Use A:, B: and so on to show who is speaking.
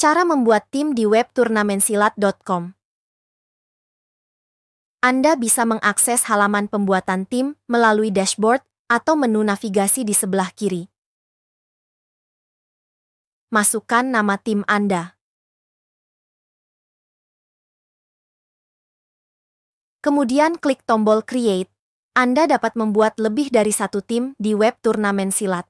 A: Cara membuat tim di web turnamensilat.com. Anda bisa mengakses halaman pembuatan tim melalui dashboard atau menu navigasi di sebelah kiri. Masukkan nama tim
B: Anda. Kemudian klik tombol Create. Anda dapat membuat lebih dari satu tim di web turnamen silat.